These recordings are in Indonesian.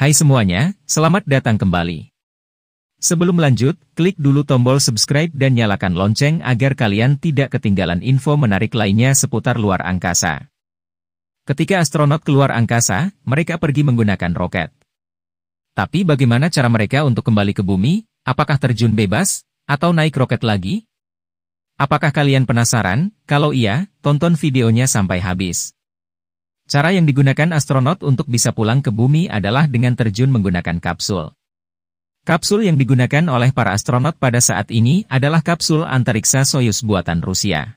Hai semuanya, selamat datang kembali. Sebelum lanjut, klik dulu tombol subscribe dan nyalakan lonceng agar kalian tidak ketinggalan info menarik lainnya seputar luar angkasa. Ketika astronot keluar angkasa, mereka pergi menggunakan roket. Tapi bagaimana cara mereka untuk kembali ke bumi? Apakah terjun bebas, atau naik roket lagi? Apakah kalian penasaran? Kalau iya, tonton videonya sampai habis. Cara yang digunakan astronot untuk bisa pulang ke bumi adalah dengan terjun menggunakan kapsul. Kapsul yang digunakan oleh para astronot pada saat ini adalah kapsul antariksa Soyuz buatan Rusia.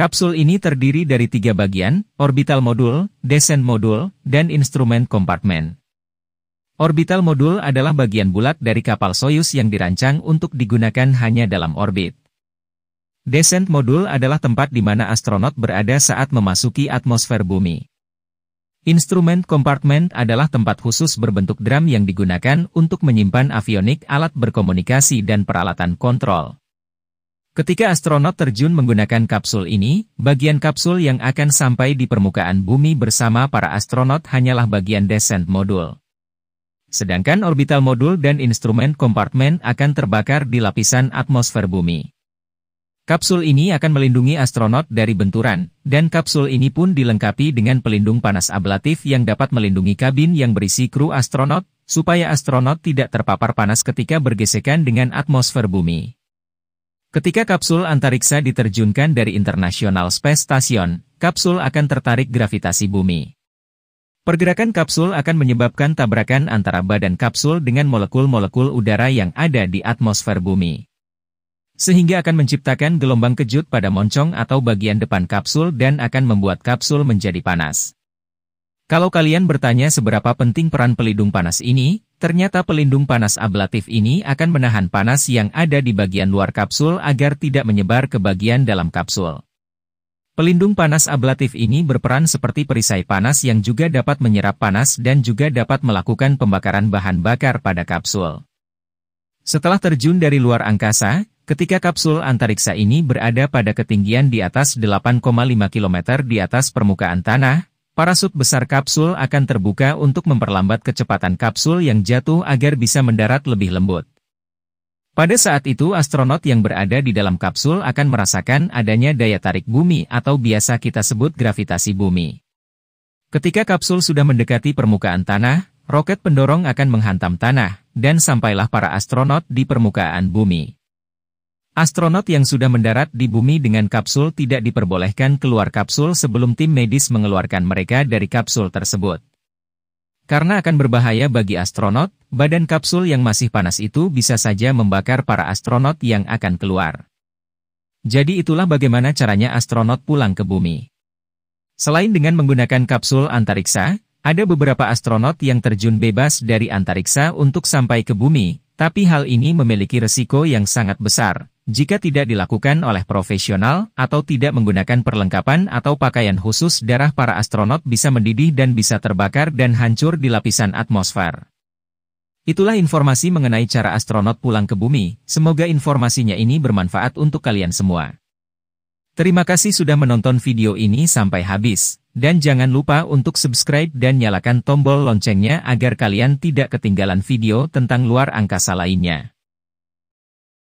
Kapsul ini terdiri dari tiga bagian, orbital modul, descent modul, dan instrument compartment. Orbital modul adalah bagian bulat dari kapal Soyuz yang dirancang untuk digunakan hanya dalam orbit. Descent modul adalah tempat di mana astronot berada saat memasuki atmosfer bumi. Instrumen kompartemen adalah tempat khusus berbentuk drum yang digunakan untuk menyimpan avionik alat berkomunikasi dan peralatan kontrol. Ketika astronot terjun menggunakan kapsul ini, bagian kapsul yang akan sampai di permukaan bumi bersama para astronot hanyalah bagian descent modul. Sedangkan orbital modul dan instrumen kompartemen akan terbakar di lapisan atmosfer bumi. Kapsul ini akan melindungi astronot dari benturan, dan kapsul ini pun dilengkapi dengan pelindung panas ablatif yang dapat melindungi kabin yang berisi kru astronot, supaya astronot tidak terpapar panas ketika bergesekan dengan atmosfer bumi. Ketika kapsul antariksa diterjunkan dari International Space Station, kapsul akan tertarik gravitasi bumi. Pergerakan kapsul akan menyebabkan tabrakan antara badan kapsul dengan molekul-molekul udara yang ada di atmosfer bumi sehingga akan menciptakan gelombang kejut pada moncong atau bagian depan kapsul dan akan membuat kapsul menjadi panas. Kalau kalian bertanya seberapa penting peran pelindung panas ini, ternyata pelindung panas ablatif ini akan menahan panas yang ada di bagian luar kapsul agar tidak menyebar ke bagian dalam kapsul. Pelindung panas ablatif ini berperan seperti perisai panas yang juga dapat menyerap panas dan juga dapat melakukan pembakaran bahan bakar pada kapsul. Setelah terjun dari luar angkasa, Ketika kapsul antariksa ini berada pada ketinggian di atas 8,5 km di atas permukaan tanah, parasut besar kapsul akan terbuka untuk memperlambat kecepatan kapsul yang jatuh agar bisa mendarat lebih lembut. Pada saat itu astronot yang berada di dalam kapsul akan merasakan adanya daya tarik bumi atau biasa kita sebut gravitasi bumi. Ketika kapsul sudah mendekati permukaan tanah, roket pendorong akan menghantam tanah, dan sampailah para astronot di permukaan bumi. Astronot yang sudah mendarat di bumi dengan kapsul tidak diperbolehkan keluar kapsul sebelum tim medis mengeluarkan mereka dari kapsul tersebut. Karena akan berbahaya bagi astronot, badan kapsul yang masih panas itu bisa saja membakar para astronot yang akan keluar. Jadi itulah bagaimana caranya astronot pulang ke bumi. Selain dengan menggunakan kapsul antariksa, ada beberapa astronot yang terjun bebas dari antariksa untuk sampai ke bumi, tapi hal ini memiliki resiko yang sangat besar, jika tidak dilakukan oleh profesional atau tidak menggunakan perlengkapan atau pakaian khusus, darah para astronot bisa mendidih dan bisa terbakar dan hancur di lapisan atmosfer. Itulah informasi mengenai cara astronot pulang ke bumi. Semoga informasinya ini bermanfaat untuk kalian semua. Terima kasih sudah menonton video ini sampai habis. Dan jangan lupa untuk subscribe dan nyalakan tombol loncengnya agar kalian tidak ketinggalan video tentang luar angkasa lainnya.